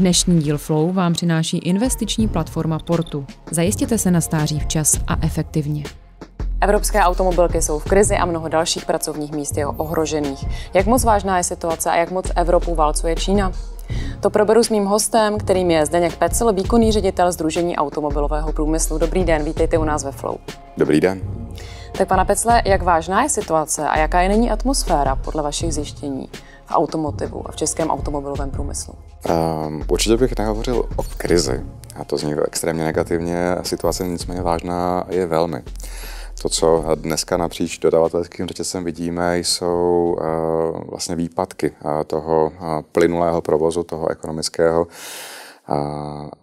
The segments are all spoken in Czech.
Dnešní díl Flow vám přináší investiční platforma Portu. Zajistěte se na stáří včas a efektivně. Evropské automobilky jsou v krizi a mnoho dalších pracovních míst je ohrožených. Jak moc vážná je situace a jak moc Evropu válcuje Čína? To proberu s mým hostem, kterým je Zdeněk Pecel, výkonný ředitel Združení automobilového průmyslu. Dobrý den, vítejte u nás ve Flow. Dobrý den. Tak pana Pecle, jak vážná je situace a jaká je není atmosféra podle vašich zjištění? v automotivu a v českém automobilovém průmyslu? Um, určitě bych nehovořil o krizi, a to zní extrémně negativně, situace nicméně vážná je velmi. To, co dneska napříč dodavatelským řetězcem vidíme, jsou uh, vlastně výpadky uh, toho uh, plynulého provozu, toho ekonomického.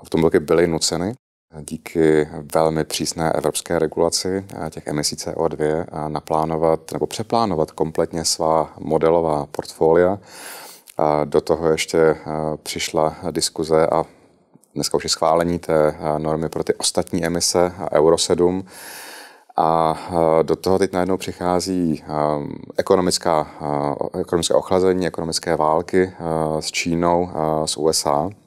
V tom byly nuceny díky velmi přísné evropské regulaci eh, těch emisí CO2 naplánovat nebo přeplánovat kompletně svá modelová portfolia. A do toho ještě eh, přišla diskuze a dneska už je schválení té eh, normy pro ty ostatní emise Euro 7. A do toho teď najednou přichází ekonomická, ekonomické ochlazení, ekonomické války s Čínou, s USA –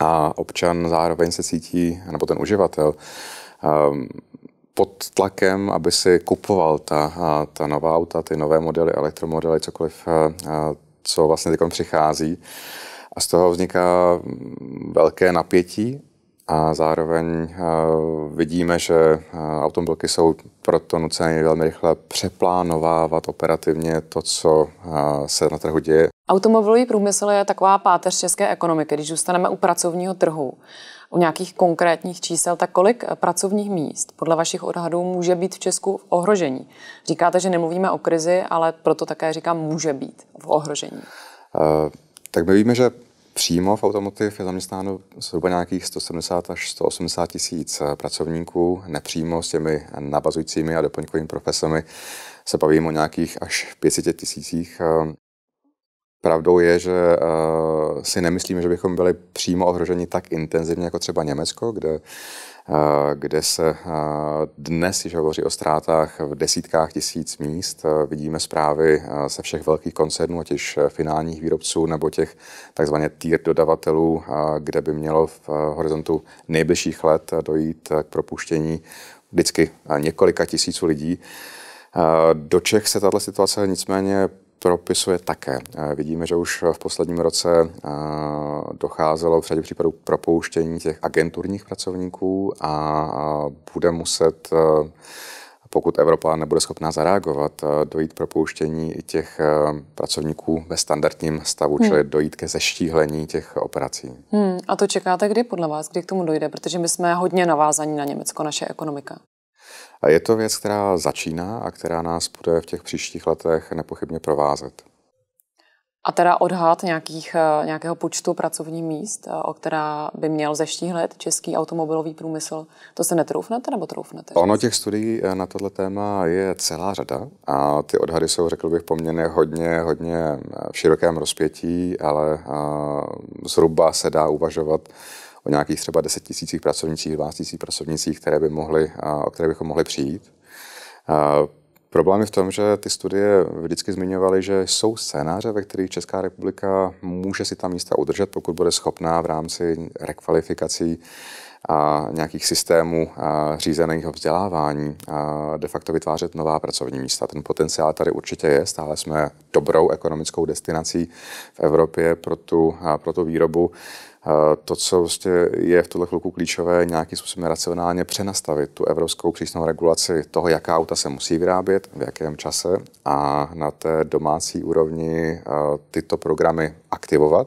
a občan zároveň se cítí, nebo ten uživatel, ehm, pod tlakem, aby si kupoval ta, ta nová auta, ty nové modely, elektromodely, cokoliv, co vlastně teď přichází. A z toho vzniká mm, velké napětí a zároveň eh, vidíme, že eh, automobilky jsou proto nuceny velmi rychle přeplánovávat operativně to, co eh, se na trhu děje. Automobilový průmysl je taková páteř české ekonomiky. Když zůstaneme u pracovního trhu, u nějakých konkrétních čísel, tak kolik pracovních míst podle vašich odhadů může být v Česku v ohrožení? Říkáte, že nemluvíme o krizi, ale proto také říkám, může být v ohrožení. Uh, tak my víme, že Přímo v automotiv je zaměstnáno zhruba nějakých 170 až 180 tisíc eh, pracovníků. Nepřímo s těmi navazujícími a doplňkovými profesemi se bavíme o nějakých až 500 tisících eh, Pravdou je, že uh, si nemyslím, že bychom byli přímo ohroženi tak intenzivně jako třeba Německo, kde, uh, kde se uh, dnes již hovoří o ztrátách v desítkách tisíc míst. Uh, vidíme zprávy uh, se všech velkých koncernů, ať už finálních výrobců nebo těch takzvaně týr dodavatelů, uh, kde by mělo v uh, horizontu nejbližších let dojít k propuštění vždycky několika tisíců lidí. Do Čech se tato situace nicméně propisuje také. Eh, vidíme, že už v posledním roce eh, docházelo v řadě případů propouštění těch agenturních pracovníků a bude muset eh, pokud Evropa nebude schopná zareagovat, dojít propouštění i těch pracovníků ve standardním stavu, hmm. čili dojít ke zeštíhlení těch operací. Hmm. A to čekáte kdy podle vás, kdy k tomu dojde? Protože my jsme hodně navázaní na Německo, naše ekonomika. A je to věc, která začíná a která nás bude v těch příštích letech nepochybně provázet. A teda odhad nějakých, eh, nějakého počtu pracovních míst, eh, o která by měl zeštíhlet český automobilový průmysl, to se netroufnete nebo troufnete? Ono těch studií eh, na tohle téma je celá řada a ty odhady jsou, řekl bych, poměrně hodně, hodně v širokém rozpětí, ale zhruba se dá uvažovat o nějakých třeba 10 tisících pracovnicích, 12 tisíc pracovnicích, které by mohly, o které bychom mohli přijít. Problém je v tom, že ty studie vždycky zmiňovaly, že jsou scénáře, ve kterých Česká republika může si ta místa udržet, pokud bude schopná v rámci rekvalifikací nějakých systémů řízeného vzdělávání de facto vytvářet nová pracovní místa. Ten potenciál tady určitě je, stále jsme dobrou ekonomickou destinací v Evropě pro tu, pro tu výrobu. To, co vlastně je v tuhle chvilku klíčové, nějakým způsobem racionálně přenastavit tu evropskou přísnou regulaci toho, jaká auta se musí vyrábět, v jakém čase a na té domácí úrovni tyto programy aktivovat,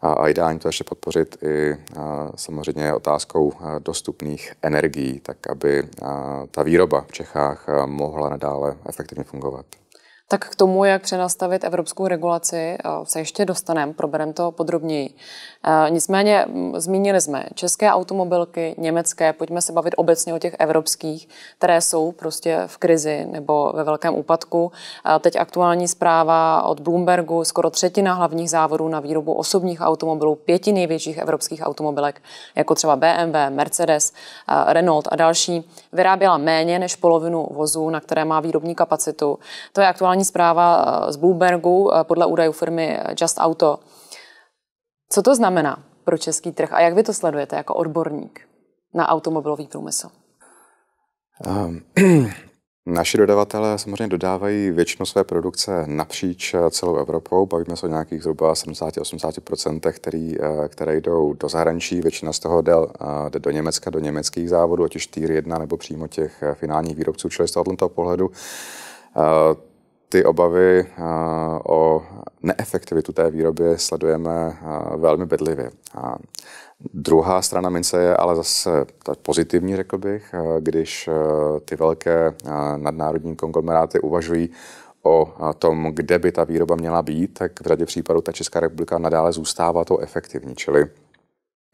a, a ideální to ještě podpořit i a, samozřejmě otázkou dostupných energií, tak aby a, ta výroba v Čechách mohla nadále efektivně fungovat. Tak k tomu, jak přenastavit evropskou regulaci, eh, se ještě dostaneme, probereme to podrobněji. Eh, nicméně zmínili jsme české automobilky, německé, pojďme se bavit obecně o těch evropských, které jsou prostě v krizi nebo ve velkém úpadku. Eh, teď aktuální zpráva od Bloombergu, skoro třetina hlavních závodů na výrobu osobních automobilů, pěti největších evropských automobilek, jako třeba BMW, Mercedes, Renault a další, vyráběla méně než polovinu vozů, na které má výrobní kapacitu. To je aktuální aktuální zpráva eh, z Bloombergu eh, podle údajů firmy eh, Just Auto. Co to znamená pro český trh a jak vy to sledujete jako odborník na automobilový průmysl? Um, naši dodavatelé samozřejmě dodávají většinu své produkce napříč celou Evropou. Bavíme se o nějakých zhruba 70-80%, který, které jdou do zahraničí. Většina z toho jde, jde do Německa, do německých závodů, ať už Tier 1 nebo přímo těch finálních výrobců. Čili z tohoto pohledu ty obavy eh, o neefektivitu té výroby sledujeme eh, velmi bedlivě. A druhá strana mince je ale zase ta pozitivní, řekl bych, eh, když ty velké nadnárodní konglomeráty uvažují o tom, kde by ta výroba měla být, tak v řadě případů ta Česká republika nadále zůstává to efektivní. Čili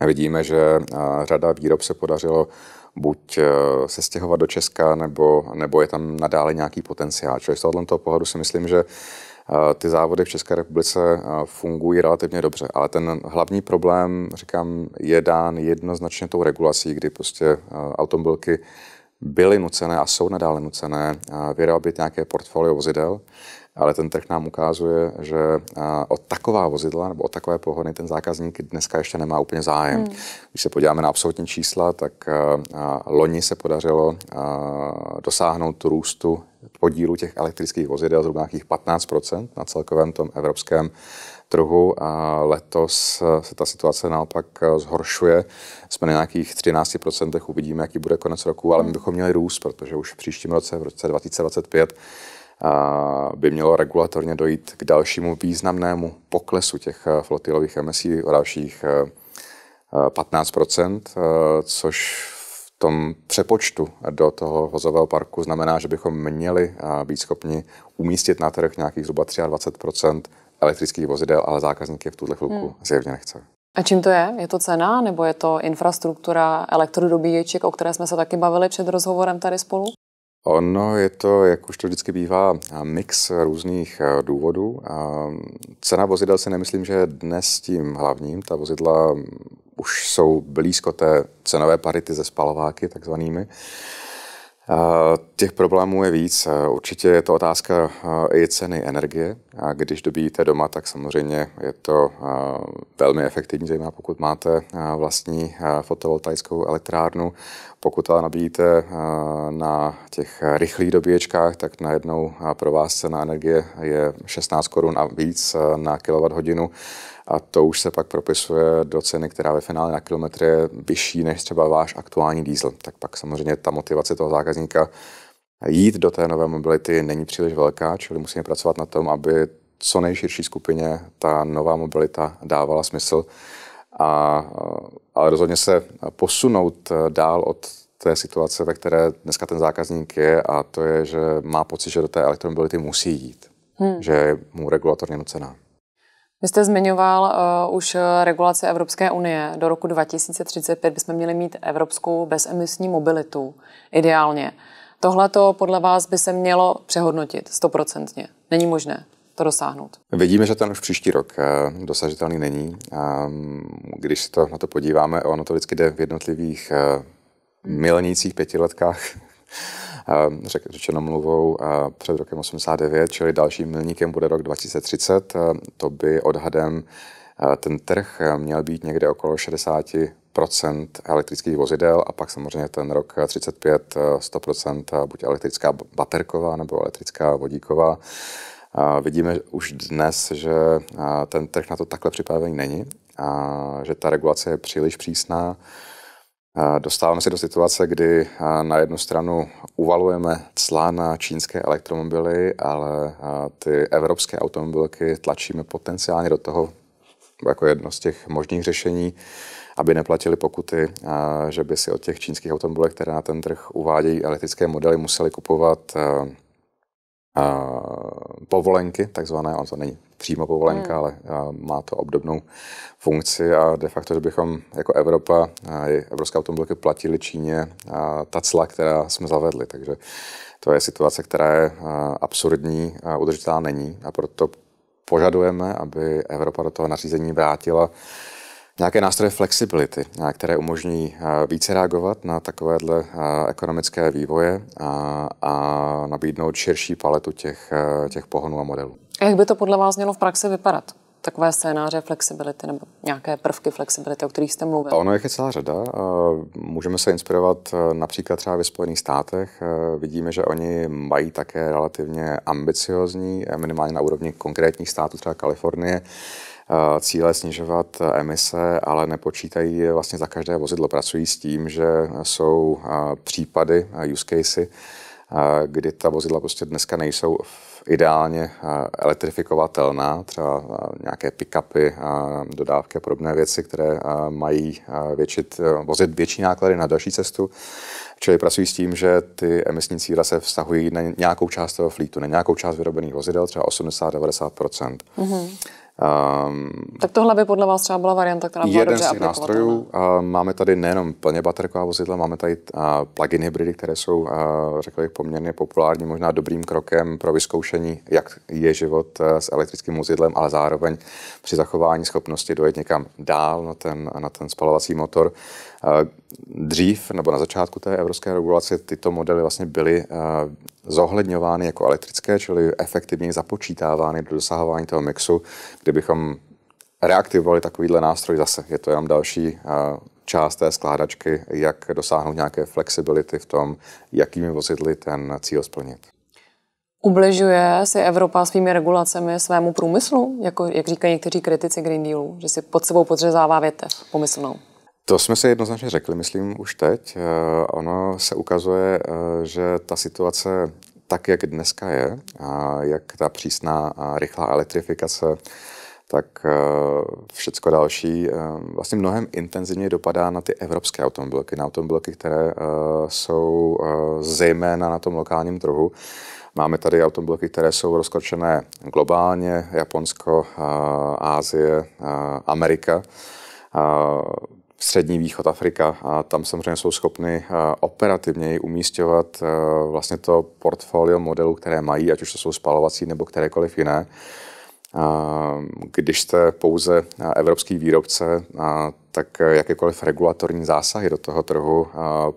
vidíme, že řada výrob se podařilo buď eh, se stěhovat do Česka, nebo, nebo je tam nadále nějaký potenciál. Čili z tohoto pohledu si myslím, že eh, ty závody v České republice eh, fungují relativně dobře, ale ten hlavní problém, říkám, je dán jednoznačně tou regulací, kdy prostě automobilky byly nucené a jsou nadále nucené vyrábět nějaké portfolio vozidel ale ten trh nám ukazuje, že o taková vozidla nebo o takové pohony ten zákazník dneska ještě nemá úplně zájem. Hmm. Když se podíváme na absolutní čísla, tak loni se podařilo dosáhnout růstu podílu těch elektrických vozidel zhruba nějakých 15 na celkovém tom evropském trhu a letos se ta situace naopak zhoršuje. Jsme na nějakých 13%, uvidíme, jaký bude konec roku, ale my hmm. bychom měli růst, protože už v příštím roce, v roce 2025, by mělo regulatorně dojít k dalšímu významnému poklesu těch eh, flotilových emisí o dalších 15 eh, eh, což v tom přepočtu do toho vozového parku znamená, že bychom měli být schopni umístit na trh nějakých zhruba 23 elektrických vozidel, ale zákazník je v tuhle chvilku hmm. zjevně nechce. A čím to je? Je to cena nebo je to infrastruktura elektrodobíječek, o které jsme se taky bavili před rozhovorem tady spolu? Ono je to, jak už to vždycky bývá, mix různých eh, důvodů. Cena vozidel si nemyslím, že je dnes tím hlavním. Ta vozidla mm, už jsou blízko té cenové parity ze spalováky, takzvanými. Těch problémů je víc. Určitě je to otázka i ceny energie. A když dobíjíte doma, tak samozřejmě je to velmi efektivní, zejména pokud máte vlastní fotovoltaickou elektrárnu. Pokud ale nabíjíte na těch rychlých dobíječkách, tak najednou pro vás cena energie je 16 korun a víc na kWh a to už se pak propisuje do ceny, která ve finále na kilometr je vyšší než třeba váš aktuální diesel. Tak pak samozřejmě ta motivace toho zákazníka jít do té nové mobility není příliš velká, čili musíme pracovat na tom, aby co nejširší skupině ta nová mobilita dávala smysl. A, ale rozhodně se posunout dál od té situace, ve které dneska ten zákazník je, a to je, že má pocit, že do té elektromobility musí jít, hmm. že je mu regulatorně nucená. Vy jste zmiňoval uh, už eh, regulaci Evropské unie. Do roku 2035 bychom měli mít evropskou bezemisní mobilitu, ideálně. Tohle to podle vás by se mělo přehodnotit stoprocentně. Není možné to dosáhnout. Vidíme, že ten už příští rok eh, dosažitelný není. Ehm, když se to, na to podíváme, ono to vždycky jde v jednotlivých milnících pětiletkách Ehm, řek, řečeno mluvou eh, před rokem 89, čili dalším milníkem bude rok 2030. Ehm, to by odhadem eh, ten trh eh, měl být někde okolo 60 elektrických vozidel a pak samozřejmě ten rok 35 100 buď elektrická baterková nebo elektrická vodíková. Vidíme už dnes, že ten trh na to takhle připravený není a že ta regulace je příliš přísná. Dostáváme se do situace, kdy na jednu stranu uvalujeme cla na čínské elektromobily, ale ty evropské automobilky tlačíme potenciálně do toho, jako jedno z těch možných řešení, aby neplatili pokuty, že by si od těch čínských automobilek, které na ten trh uvádějí elektrické modely, museli kupovat povolenky, takzvané, on to není přímo povolenka, hmm. ale má to obdobnou funkci a de facto, že bychom jako Evropa, i evropská automobilky platili Číně ta cla, která jsme zavedli. Takže to je situace, která je absurdní, a udržitelná není a proto požadujeme, aby Evropa do toho nařízení vrátila nějaké nástroje flexibility, které umožní více reagovat na takovéhle ekonomické vývoje a, a nabídnout širší paletu těch, těch pohonů a modelů. A jak by to podle vás mělo v praxi vypadat? Takové scénáře flexibility nebo nějaké prvky flexibility, o kterých jste mluvil? Ono je celá řada. Můžeme se inspirovat e, například třeba ve Spojených státech. E, vidíme, že oni mají také relativně ambiciozní, e, minimálně na úrovni konkrétních států, třeba Kalifornie, cíle snižovat emise, ale nepočítají vlastně za každé vozidlo. Pracují s tím, že jsou případy, use casey, kdy ta vozidla prostě dneska nejsou ideálně eh, elektrifikovatelná, třeba eh, nějaké pick-upy, eh, dodávky a podobné věci, které mají většit, vozit větší náklady na další cestu. Čili pracují s tím, že ty emisní cíle se vztahují na nějakou část toho flítu, na nějakou část vyrobených vozidel, třeba 80-90%. Mm-hmm. Um, tak tohle by podle vás třeba byla varianta, která byla jeden dobře z nástrojů. Uh, máme tady nejenom plně baterková vozidla, máme tady uh, plug-in hybridy, které jsou, uh, řekl bych, poměrně populární, možná dobrým krokem pro vyzkoušení, jak je život uh, s elektrickým vozidlem, ale zároveň při zachování schopnosti dojet někam dál na ten, na ten spalovací motor. Dřív nebo na začátku té evropské regulace tyto modely vlastně byly eh, zohledňovány jako elektrické, čili efektivně započítávány do dosahování toho mixu, kdybychom reaktivovali takovýhle nástroj zase. Je to jenom další eh, část té skládačky, jak dosáhnout nějaké flexibility v tom, jakými vozidly ten cíl splnit. Ubližuje si Evropa svými regulacemi svému průmyslu, jako, jak říkají někteří kritici Green Dealu, že si pod sebou podřezává větev pomyslnou? To jsme si jednoznačně řekli, myslím, už teď. Eh, ono se ukazuje, eh, že ta situace tak, jak dneska je, a jak ta přísná a rychlá elektrifikace, tak eh, všecko další vlastně mnohem intenzivně dopadá na ty evropské automobilky, na automobilky, které jsou zejména na tom lokálním trhu. Máme tady automobilky, které jsou rozkročené globálně, Japonsko, Ázie, Amerika střední východ Afrika a tam samozřejmě jsou schopny eh, operativněji umístěvat eh, vlastně to portfolio modelů, které mají, ať už to jsou spalovací nebo kterékoliv jiné když jste pouze evropský výrobce, tak jakékoliv regulatorní zásahy do toho trhu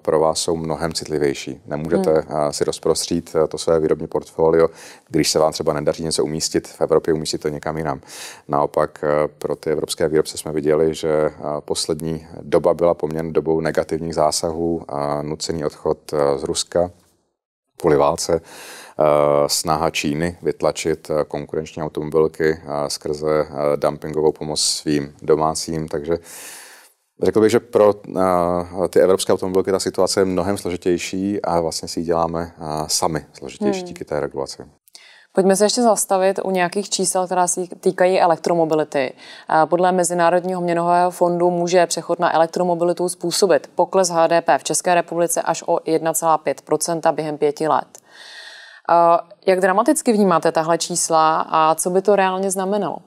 pro vás jsou mnohem citlivější. Nemůžete hmm. si rozprostřít to své výrobní portfolio, když se vám třeba nedaří něco umístit v Evropě, umístit to někam jinam. Naopak pro ty evropské výrobce jsme viděli, že poslední doba byla poměrně dobou negativních zásahů, nucený odchod z Ruska kvůli válce Eh, snaha Číny vytlačit eh, konkurenční automobilky eh, skrze dumpingovou pomoc svým domácím, takže Řekl bych, že pro ty evropské automobilky ta situace je mnohem složitější a vlastně si ji děláme sami složitější hmm. díky té regulaci. Pojďme se ještě zastavit u nějakých čísel, která se týkají elektromobility. Podle Mezinárodního měnového fondu může přechod na elektromobilitu způsobit pokles HDP v České republice až o 1,5 během pěti let. Jak dramaticky vnímáte tahle čísla a co by to reálně znamenalo?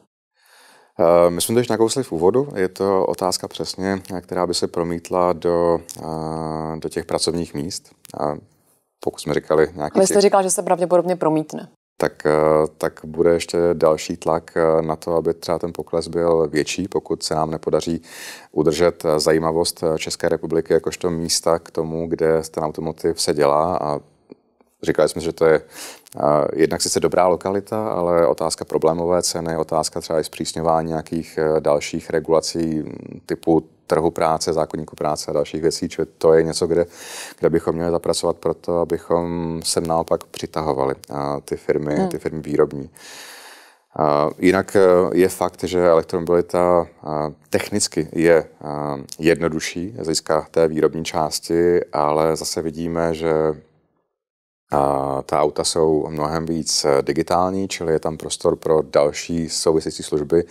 Eh, my jsme to již nakousli v úvodu. Je to otázka přesně, která by se promítla do, eh, do těch pracovních míst. pokud jsme říkali nějaký... Vy jste říkal, že se pravděpodobně promítne. Tak, eh, tak bude ještě další tlak na to, aby třeba ten pokles byl větší, pokud se nám nepodaří udržet zajímavost České republiky jakožto místa k tomu, kde ten automotiv se dělá a Říkali jsme, že to je jednak sice dobrá lokalita, ale otázka problémové ceny, otázka třeba i zpřísňování nějakých e, dalších regulací typu trhu práce, zákonníku práce a dalších věcí, čili to je něco, kde, kde bychom měli zapracovat pro to, abychom se naopak přitahovali a, ty firmy, hmm. ty firmy výrobní. jinak e, je fakt, že elektromobilita technicky je jednodušší z hlediska té výrobní části, ale zase vidíme, že a ta auta jsou mnohem víc eh, digitální, čili je tam prostor pro další související služby,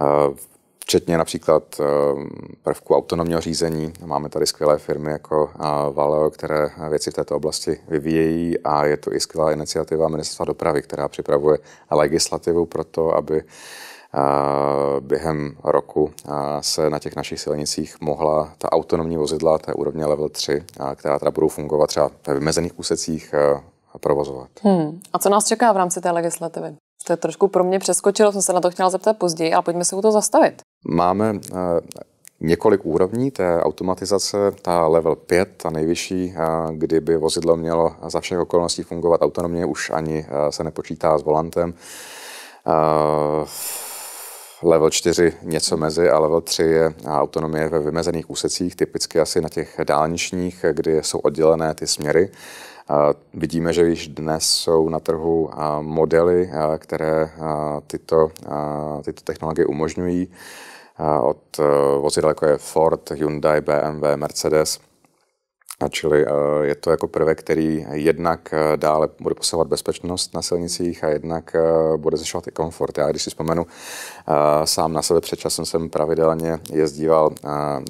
eh, včetně například eh, prvku autonomního řízení. Máme tady skvělé firmy jako Valeo, které věci v této oblasti vyvíjejí a je to i skvělá iniciativa ministerstva dopravy, která připravuje legislativu pro to, aby Během roku se na těch našich silnicích mohla ta autonomní vozidla té úrovně level 3, která teda budou fungovat třeba ve vymezených úsecích, provozovat. Hmm. A co nás čeká v rámci té legislativy? To je trošku pro mě přeskočilo, jsem se na to chtěla zeptat později, ale pojďme se u to zastavit. Máme několik úrovní té automatizace, ta level 5, ta nejvyšší, kdyby vozidlo mělo za všech okolností fungovat autonomně, už ani se nepočítá s volantem level 4 něco mezi a level 3 je autonomie ve vymezených úsecích, typicky asi na těch dálničních, kdy jsou oddělené ty směry. Vidíme, že již dnes jsou na trhu modely, které tyto, tyto technologie umožňují. Od e, vozidel, jako je Ford, Hyundai, BMW, Mercedes – Čili eh, je to jako prvek, který jednak eh, dále bude posouvat bezpečnost na silnicích a jednak eh, bude zvyšovat i komfort. Já když si vzpomenu, sám na sebe předčasem jsem pravidelně jezdíval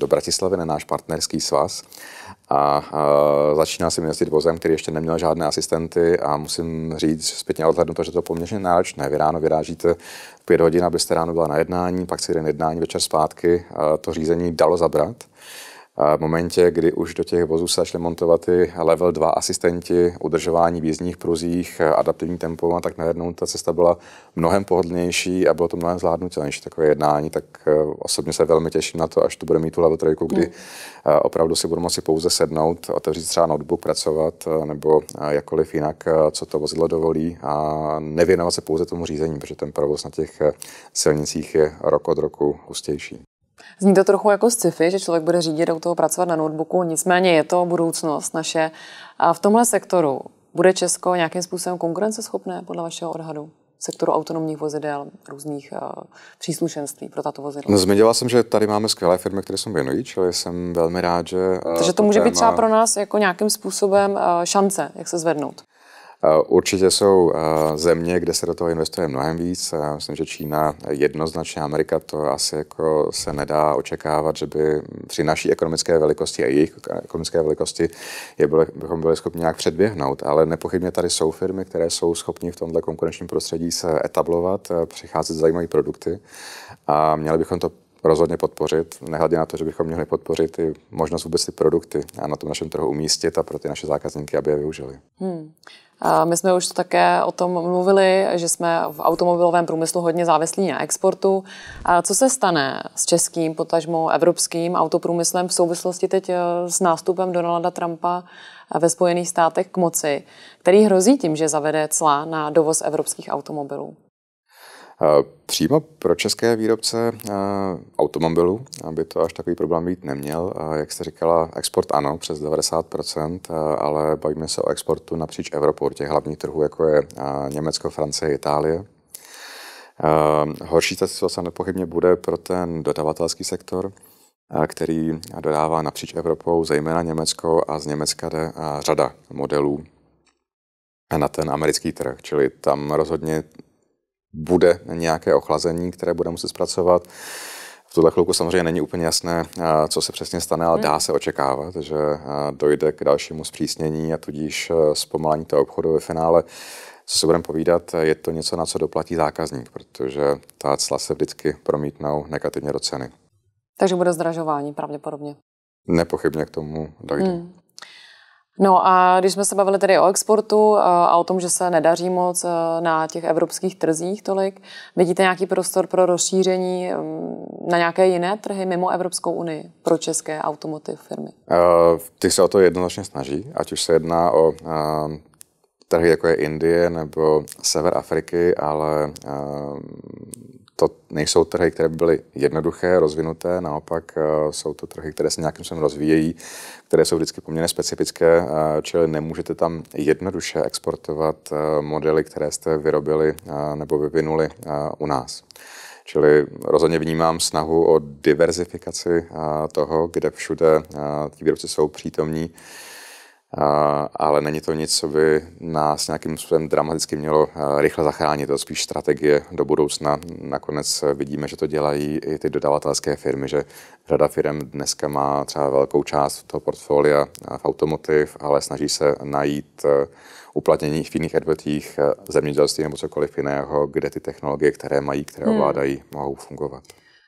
do Bratislavy na náš partnerský svaz a začínal jsem jezdit vozem, který ještě neměl žádné asistenty a musím říct zpětně odhlednu to, že to je poměrně náročné. Vy ráno vyrážíte pět hodin, abyste ráno byla na jednání, pak si jeden jednání, večer zpátky. To řízení dalo zabrat. V momentě, kdy už do těch vozů se začaly montovat ty level 2 asistenti, udržování v jízdních pruzích, adaptivní tempo, a tak najednou ta cesta byla mnohem pohodlnější a bylo to mnohem zvládnutelnější takové jednání, tak eh, osobně se velmi těším na to, až tu bude mít tu level 3, kdy hmm. Eh, opravdu si budu moci pouze sednout, otevřít třeba notebook, pracovat eh, nebo jakkoliv jinak, co to vozidlo dovolí a nevěnovat se pouze tomu řízení, protože ten provoz na těch silnicích je rok od roku hustější. Zní to trochu jako sci-fi, že člověk bude řídit, u toho pracovat na notebooku, nicméně je to budoucnost naše. A v tomhle sektoru bude Česko nějakým způsobem konkurenceschopné podle vašeho odhadu? sektoru autonomních vozidel, různých uh, příslušenství pro tato vozidla. No, zmiňoval jsem, že tady máme skvělé firmy, které jsou věnují, čili jsem velmi rád, že... Uh, Takže to, to může téma... být třeba pro nás jako nějakým způsobem uh, šance, jak se zvednout. Eh, určitě jsou eh, země, kde se do toho investuje mnohem víc. Já myslím, že Čína jednoznačně, Amerika to asi jako se nedá očekávat, že by při naší ekonomické velikosti a jejich ekonomické velikosti je byli, bychom byli schopni nějak předběhnout. Ale nepochybně tady jsou firmy, které jsou schopni v tomto konkurenčním prostředí se etablovat, eh, přicházet zajímavé produkty a měli bychom to rozhodně podpořit, nehledě na to, že bychom měli podpořit i možnost vůbec ty produkty a na tom našem trhu umístit a pro ty naše zákazníky, aby je využili. Hmm. My jsme už také o tom mluvili, že jsme v automobilovém průmyslu hodně závislí na exportu. co se stane s českým, potažmo evropským autoprůmyslem v souvislosti teď e, s nástupem Donalda Trumpa ve Spojených státech k moci, který hrozí tím, že zavede cla na dovoz evropských automobilů? Eh, přímo pro české výrobce eh, automobilů, aby to až takový problém být neměl. Eh, jak jste říkala, export ano, přes 90%, ale bavíme se o exportu napříč Evropou, těch hlavních trhů, jako je Německo, Francie, Itálie. Horší ta situace nepochybně bude pro ten dodavatelský sektor, který dodává napříč Evropou, zejména Německo a z Německa jde řada modelů na ten americký trh, čili tam rozhodně bude nějaké ochlazení, které bude muset zpracovat. V tuhle chvilku samozřejmě není úplně jasné, eh, co se přesně stane, ale mhm. dá se očekávat, že eh, dojde k dalšímu zpřísnění a tudíž eh, zpomalení toho obchodu ve finále. Co si budeme povídat, je to něco, na co doplatí zákazník, protože ta cla se vždycky promítnou negativně do ceny. Takže bude zdražování pravděpodobně. Nepochybně k tomu dojde. Hmm. No a když jsme se bavili tedy o exportu eh, a o tom, že se nedaří moc eh, na těch evropských trzích tolik, vidíte nějaký prostor pro rozšíření mm, na nějaké jiné trhy mimo Evropskou unii pro české automotiv firmy? Eh, ty se o to jednoznačně snaží, ať už se jedná o trhy jako je Indie nebo Sever Afriky, ale to nejsou trhy, které by byly jednoduché, rozvinuté, naopak eh, jsou to trhy, které se nějakým způsobem rozvíjejí, které jsou vždycky poměrně specifické, eh, čili nemůžete tam jednoduše exportovat eh, modely, které jste vyrobili nebo vyvinuli u nás. Čili rozhodně vnímám snahu o diverzifikaci toho, kde všude ti výrobci jsou přítomní ale není to nic, co by nás nějakým způsobem dramaticky mělo rychle zachránit. To je spíš strategie do budoucna. Nakonec vidíme, že to dělají i ty dodavatelské firmy, že řada firm dneska má třeba velkou část toho portfolia v automotiv, ale snaží se najít uplatnění v jiných odvětvích zemědělství nebo cokoliv jiného, kde ty technologie, které mají, které hmm. ovládají, hmm. mohou fungovat.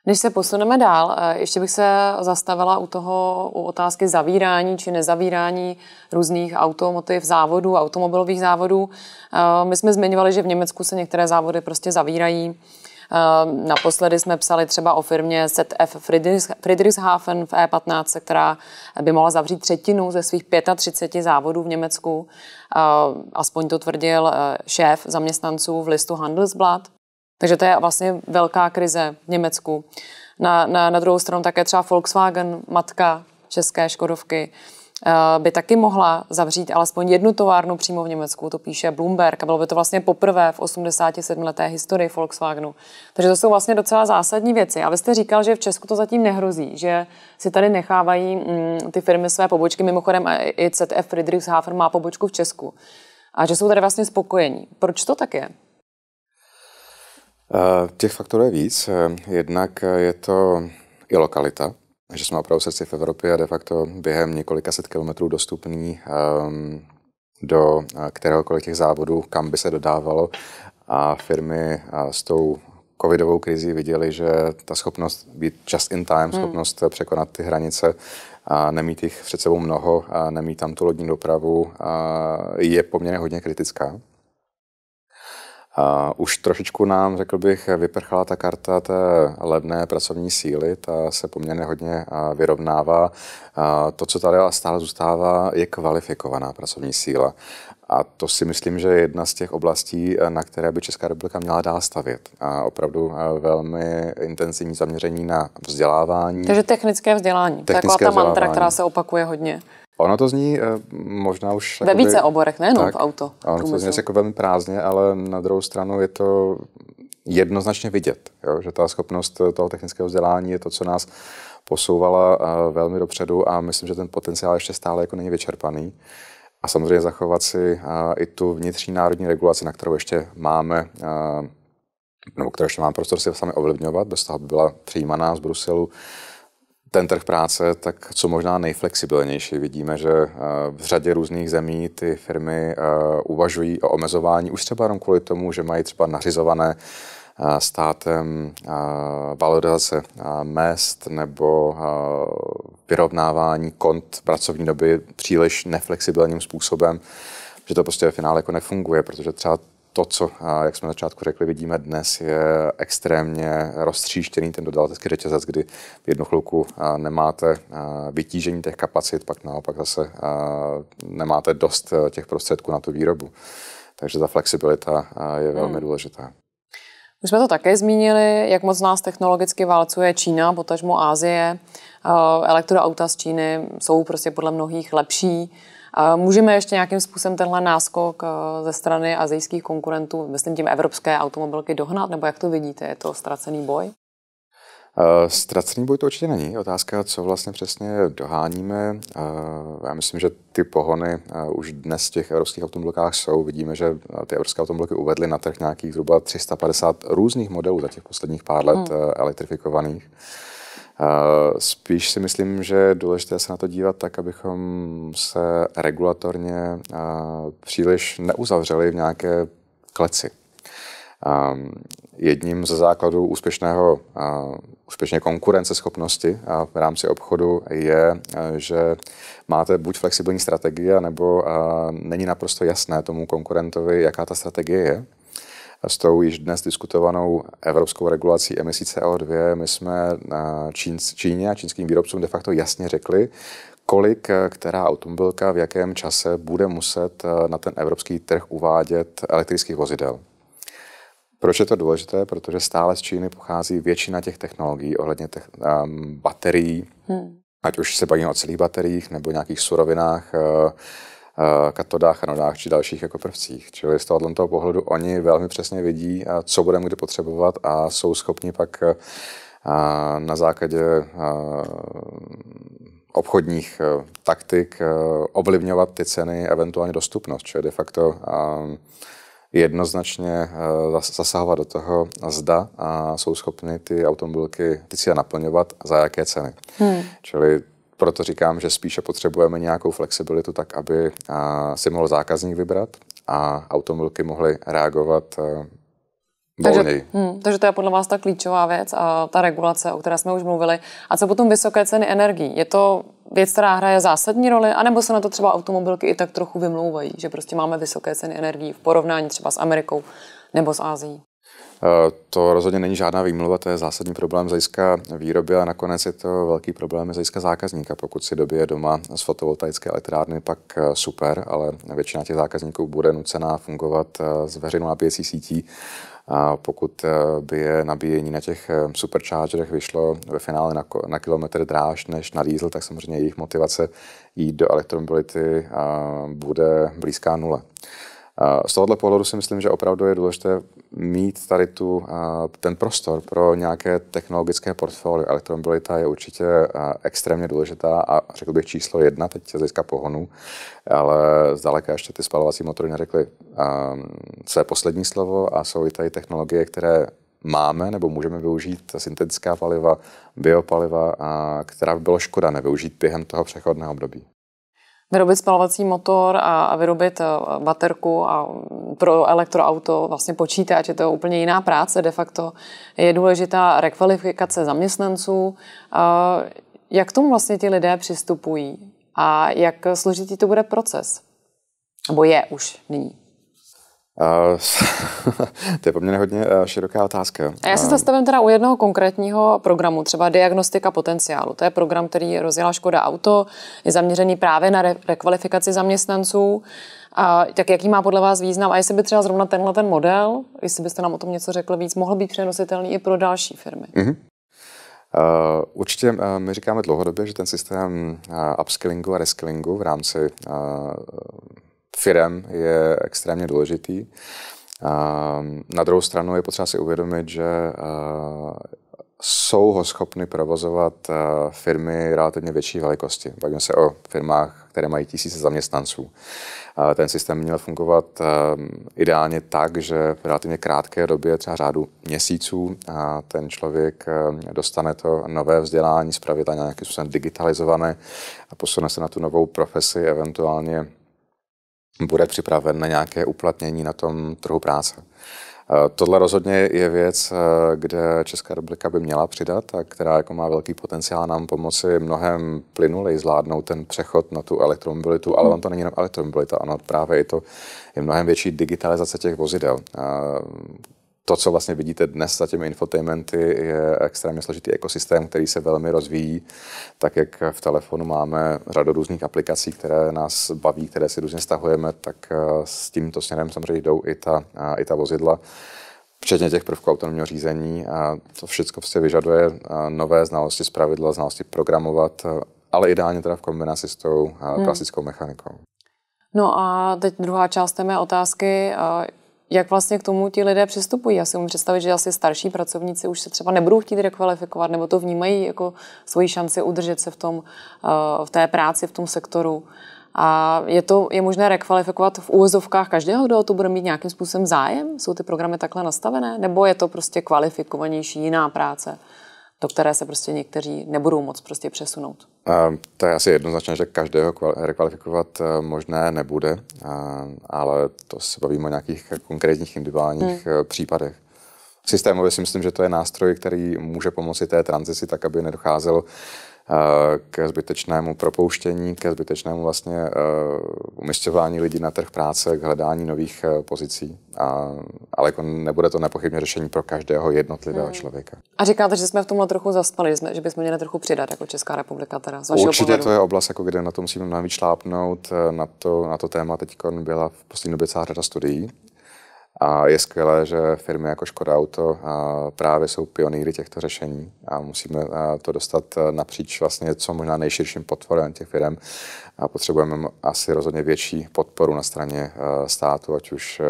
Než se posuneme dál, eh, ještě bych se zastavila u toho, u otázky zavírání či nezavírání různých automotiv závodů, automobilových závodů. Eh, my jsme zmiňovali, že v Německu se některé závody prostě zavírají. Eh, naposledy jsme psali třeba o firmě ZF Friedrichshafen v E15, která by mohla zavřít třetinu ze svých 35 závodů v Německu. Aspoň to tvrdil šéf zaměstnanců v listu Handelsblatt. Takže to je vlastně velká krize v Německu. Na, na, na druhou stranu také třeba Volkswagen, matka české Škodovky, eh, by taky mohla zavřít alespoň jednu továrnu přímo v Německu, to píše Bloomberg a bylo by to vlastně poprvé v 87 leté historii Volkswagenu. Takže to jsou vlastně docela zásadní věci. A vy jste říkal, že v Česku to zatím nehrozí, že si tady nechávají mm, ty firmy své pobočky, mimochodem eh, i ZF Friedrichshafen má pobočku v Česku a že jsou tady vlastně spokojení. Proč to tak je? Eh, těch faktorů je víc. Eh, jednak eh, je to i lokalita, že jsme opravdu srdci v Evropě a de facto během několika set kilometrů dostupný ehm, do kteréhokoliv těch závodů, kam by se dodávalo. A firmy s tou covidovou krizi viděli, že ta schopnost být just in time, hmm. schopnost hmm. překonat ty hranice a nemít jich před sebou mnoho a nemít tam tu lodní dopravu a je poměrně hodně kritická. A už trošičku nám, řekl bych, vyprchala ta karta té levné pracovní síly, ta se poměrně hodně vyrovnává. A to, co tady stále zůstává, je kvalifikovaná pracovní síla. A to si myslím, že je jedna z těch oblastí, na které by Česká republika měla dál stavět. A opravdu velmi intenzivní zaměření na vzdělávání. Takže technické vzdělání. Technické taková ta vzdělávání. mantra, která se opakuje hodně. Ono to zní eh, možná už... Ve jakoby, více oborech, nejenom tak, v auto. Ono průmyslu. to zní jako velmi prázdně, ale na druhou stranu je to jednoznačně vidět, jo? že ta schopnost toho technického vzdělání je to, co nás posouvala eh, velmi dopředu a myslím, že ten potenciál ještě stále jako není vyčerpaný. A samozřejmě zachovat si eh, i tu vnitřní národní regulaci, na kterou ještě máme nebo kterou ještě máme prostor si sami ovlivňovat, bez toho by byla přijímaná z Bruselu ten trh práce, tak co možná nejflexibilnější. Vidíme, že eh, v řadě různých zemí ty firmy eh, uvažují o omezování už třeba jenom kvůli tomu, že mají třeba nařizované eh, státem valorizace mest nebo vyrovnávání kont pracovní doby příliš neflexibilním způsobem, že to prostě v finále jako nefunguje, protože třeba to, co, jak jsme na začátku řekli, vidíme dnes, je extrémně roztříštěný ten dodavatelský řetězec, kdy v jednu chvilku nemáte vytížení těch kapacit, pak naopak zase nemáte dost e, těch prostředků na tu výrobu. Takže ta flexibilita je hmm. velmi hmm. důležitá. Už jsme to také zmínili, jak moc nás technologicky válcuje Čína, potažmo Ázie. E, elektroauta z Číny jsou prostě podle mnohých lepší Můžeme ještě nějakým způsobem tenhle náskok eh, ze strany azijských konkurentů, myslím tím evropské automobilky, dohnat? Nebo jak to vidíte? Je to ztracený boj? Uh, ztracený boj to určitě není. Otázka, co vlastně přesně doháníme. Uh, já myslím, že ty pohony uh, už dnes v těch evropských automobilkách jsou. Vidíme, že ty evropské automobilky uvedly na trh nějakých zhruba 350 různých modelů za těch posledních pár let hmm. elektrifikovaných. Spíš si myslím, že je důležité se na to dívat tak, abychom se regulatorně příliš neuzavřeli v nějaké kleci. Jedním ze základů úspěšného, úspěšně konkurenceschopnosti v rámci obchodu je, že máte buď flexibilní strategie, nebo není naprosto jasné tomu konkurentovi, jaká ta strategie je, s tou již dnes diskutovanou evropskou regulací emisí CO2 my jsme Čín, Číně a čínským výrobcům de facto jasně řekli, kolik která automobilka v jakém čase bude muset eh, na ten evropský trh uvádět elektrických vozidel. Proč je to důležité? Protože stále z Číny pochází většina těch technologií ohledně těch, um, ehm, baterií, hmm. ať už se bavíme o celých bateriích nebo nějakých surovinách, uh, Eh, katodách, anodách či dalších jako prvcích. Čili z tohoto toho pohledu oni velmi přesně vidí, eh, co budeme kdy potřebovat a jsou schopni pak eh, na základě obchodních taktik ovlivňovat ty ceny, eventuálně dostupnost, čili de facto jednoznačně zasahovat do toho, zda a jsou schopny ty automobilky ty cíle naplňovat za jaké ceny. Hmm. Čili proto říkám, že spíše potřebujeme nějakou flexibilitu tak, aby si mohl zákazník vybrat a automobilky mohly reagovat e, Takže, hm, takže to je podle vás ta klíčová věc a ta regulace, o které jsme už mluvili. A co potom vysoké ceny energií? Je to věc, která hraje zásadní roli, anebo se na to třeba automobilky i tak trochu vymlouvají, že prostě máme vysoké ceny energií v porovnání třeba s Amerikou nebo s Ázií? To rozhodně není žádná výmluva, to je zásadní problém z hlediska výroby a nakonec je to velký problém z hlediska zákazníka. Pokud si dobije doma z fotovoltaické elektrárny, pak eh, super, ale většina těch zákazníků bude nucená fungovat s eh, veřejnou nabíjecí sítí a pokud eh, by je nabíjení na těch superchargerech vyšlo ve finále na, na kilometr dráž než na diesel, tak samozřejmě jejich motivace jít do elektromobility bude blízká nule. Z tohohle pohledu si myslím, že opravdu je důležité mít tady tu, ten prostor pro nějaké technologické portfolio. Elektromobilita je určitě extrémně důležitá a řekl bych číslo jedna teď z získá pohonu, ale zdaleka ještě ty spalovací motory neřekly své poslední slovo a jsou i tady technologie, které máme nebo můžeme využít syntetická paliva, biopaliva, a která by bylo škoda nevyužít během toho přechodného období vyrobit spalovací motor a, a vyrobit eh, baterku a pro elektroauto, vlastně počítač, je to úplně jiná práce de facto. Je důležitá rekvalifikace zaměstnanců. Eh, jak k tomu vlastně ti lidé přistupují a jak složitý to bude proces? Nebo je už nyní? to je poměrně hodně eh, široká otázka. A já se zastavím teda u jednoho konkrétního programu, třeba diagnostika potenciálu. To je program, který rozjela Škoda Auto, je zaměřený právě na re- rekvalifikaci zaměstnanců. A tak jaký má podle vás význam? A jestli by třeba zrovna tenhle ten model, jestli byste nám o tom něco řekl víc, mohl být přenositelný i pro další firmy? Mm-hmm. Uh, určitě uh, my říkáme dlouhodobě, že ten systém uh, upskillingu a reskillingu v rámci firem je extrémně důležitý. Na druhou stranu je potřeba si uvědomit, že jsou ho schopny provozovat firmy relativně větší velikosti. Bavíme se o firmách, které mají tisíce zaměstnanců. Ten systém měl fungovat ideálně tak, že v relativně krátké době, třeba řádu měsíců, ten člověk dostane to nové vzdělání, zpravidla nějakým způsobem digitalizované a posune se na tu novou profesi, eventuálně bude připraven na nějaké uplatnění na tom trhu práce. Eh, tohle rozhodně je věc, eh, kde Česká republika by měla přidat a která jako má velký potenciál nám pomoci mnohem plynulej zvládnout ten přechod na tu elektromobilitu, ale on to není jenom elektromobilita, ono právě i to je mnohem větší digitalizace těch vozidel. Eh, to, co vlastně vidíte dnes za těmi infotainmenty, je extrémně složitý ekosystém, který se velmi rozvíjí. Tak jak v telefonu máme řadu různých aplikací, které nás baví, které si různě stahujeme, tak eh, s tímto směrem samozřejmě jdou i ta, eh, i ta vozidla včetně těch prvků autonomního řízení a to všechno prostě vyžaduje eh, nové znalosti z pravidla, znalosti programovat, ale ideálně teda v kombinaci s tou hmm. klasickou mechanikou. No a teď druhá část té mé otázky jak vlastně k tomu ti lidé přistupují. Já si můžu představit, že asi starší pracovníci už se třeba nebudou chtít rekvalifikovat, nebo to vnímají jako svoji šanci udržet se v, tom, eh, v té práci, v tom sektoru. A je to je možné rekvalifikovat v úvozovkách každého, kdo o to bude mít nějakým způsobem zájem? Jsou ty programy takhle nastavené? Nebo je to prostě kvalifikovanější jiná práce? do které se prostě někteří nebudou moc prostě přesunout? To je asi jednoznačné, že každého rekvalifikovat eh, možné nebude, ale to se bavíme o nějakých konkrétních individuálních hmm. Eh, případech. Systémově si myslím, že to je nástroj, který může pomoci té tranzici tak, aby nedocházelo ke zbytečnému propouštění, ke zbytečnému vlastně e, umistování lidí na trh práce, k hledání nových e, pozicí. A, ale jako nebude to nepochybně řešení pro každého jednotlivého hmm. člověka. A říkáte, že jsme v tomhle trochu zaspali, že bychom měli trochu přidat jako Česká republika teda z vašeho Určitě pohledu. to je oblast, jako kde na to musíme navíc šlápnout. E, na to, na to téma teď byla v poslední době celá řada studií a je skvělé, že firmy jako Škoda Auto právě jsou pionýry těchto řešení a musíme to dostat e, napříč vlastně co možná nejširším potvorem těch firm a potřebujeme asi rozhodně větší podporu na straně e, státu, ať už e,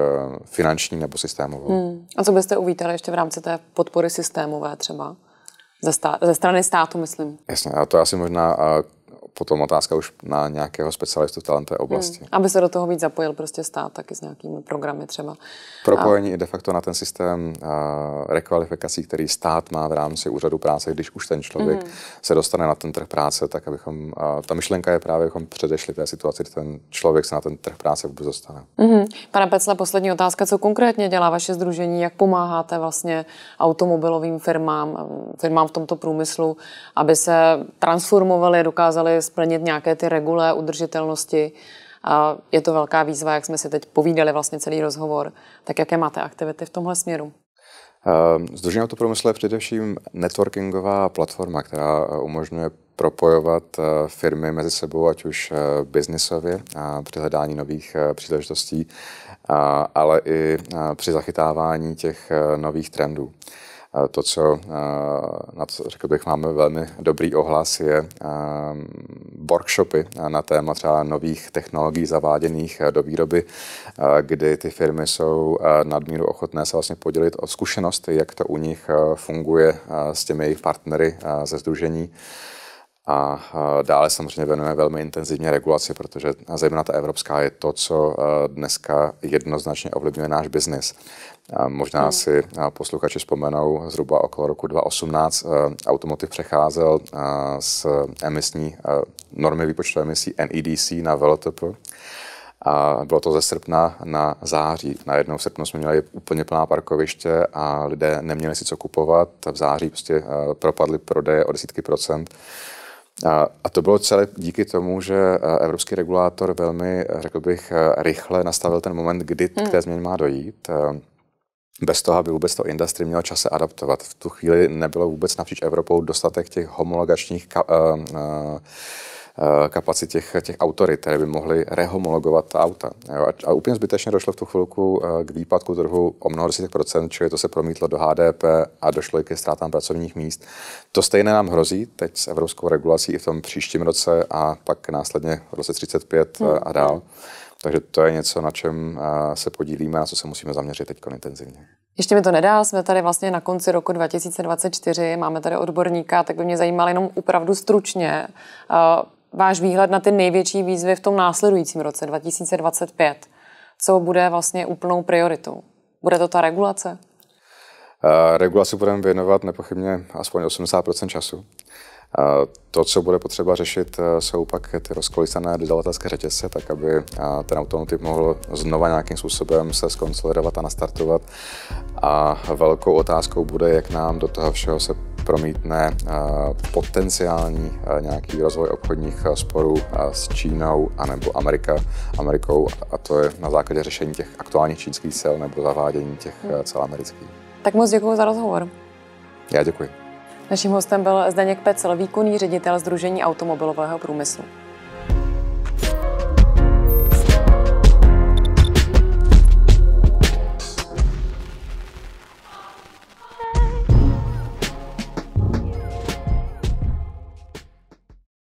finanční nebo systémovou. Hmm. A co byste uvítali ještě v rámci té podpory systémové třeba? Ze, stá- ze strany státu, myslím. Jasně, a to je asi možná potom otázka už na nějakého specialistu v té oblasti. Hmm. Aby se do toho víc zapojil prostě stát taky s nějakými programy třeba. Propojení a... i de facto na ten systém uh, rekvalifikací, který stát má v rámci úřadu práce, když už ten člověk hmm. se dostane na ten trh práce, tak abychom, uh, ta myšlenka je právě, abychom předešli té situaci, kdy ten člověk se na ten trh práce vůbec dostane. Hmm. Pane Pecle, poslední otázka, co konkrétně dělá vaše združení, jak pomáháte vlastně automobilovým firmám, firmám v tomto průmyslu, aby se transformovali, dokázali splnit nějaké ty regule udržitelnosti. A je to velká výzva, jak jsme si teď povídali vlastně celý rozhovor. Tak jaké máte aktivity v tomhle směru? Ehm, Združení autoprůmyslu je především networkingová platforma, která eh, umožňuje propojovat eh, firmy mezi sebou, ať už eh, biznisově při hledání nových příležitostí, ale i při zachytávání těch nových trendů. To, co na co řekl bych, máme velmi dobrý ohlas, je workshopy na téma třeba nových technologií zaváděných do výroby, kdy ty firmy jsou nadmíru ochotné se vlastně podělit o zkušenosti, jak to u nich funguje s těmi jejich partnery ze združení. A dále samozřejmě věnujeme velmi intenzivně regulaci, protože zejména ta evropská je to, co e, dneska jednoznačně ovlivňuje náš biznis. E, možná hmm. si e, posluchači vzpomenou, zhruba okolo roku 2018 automotiv přecházel z emisní, normy výpočtu emisí NEDC na VLTP. A bylo to ze srpna na září. Na v srpnu jsme měli úplně plná parkoviště a lidé neměli si co kupovat. V září prostě propadly prodeje o desítky procent. A, a to bylo celé díky tomu, že eh, evropský regulátor velmi, eh, řekl bych, eh, rychle nastavil ten moment, kdy hmm. k té změně má dojít. Bez toho, aby vůbec to industry mělo čas se adaptovat. V tu chvíli nebylo vůbec napříč Evropou dostatek těch homologačních uh, uh, Eh, kapacit těch, těch autorit, které by mohly rehomologovat ta auta. Jo? A, a úplně zbytečně došlo v tu chvilku eh, k výpadku trhu o mnoho desítek procent, čili to se promítlo do HDP a došlo i ke ztrátám pracovních míst. To stejné nám hrozí teď s evropskou regulací i v tom příštím roce a pak následně v roce 35 hmm. Eh, a mhm. dál. Takže to je něco, na čem se podílíme a co se musíme zaměřit teď intenzivně. Ještě mi to nedá, jsme tady vlastně na konci roku 2024, máme tady odborníka, tak by mě zajímalo jenom opravdu stručně, váš výhled na ty největší výzvy v tom následujícím roce 2025? Co bude vlastně úplnou prioritou? Bude to ta regulace? Eh, regulaci budeme věnovat nepochybně aspoň 80 času. To, co bude potřeba řešit, eh, jsou pak ty rozkolísané dodavatelské řetězce, tak aby eh, ten automotiv mohl znova nějakým způsobem se skonsolidovat a nastartovat. A velkou otázkou bude, jak nám do toho všeho se promítne eh, potenciální nějaký rozvoj obchodních sporů s Čínou anebo Amerika, Amerikou a to je na základě řešení těch aktuálních čínských cel nebo zavádění těch celamerických. Tak moc děkuji za rozhovor. Já děkuji. Naším hostem byl Zdeněk Pecel, výkonný ředitel Združení automobilového průmyslu.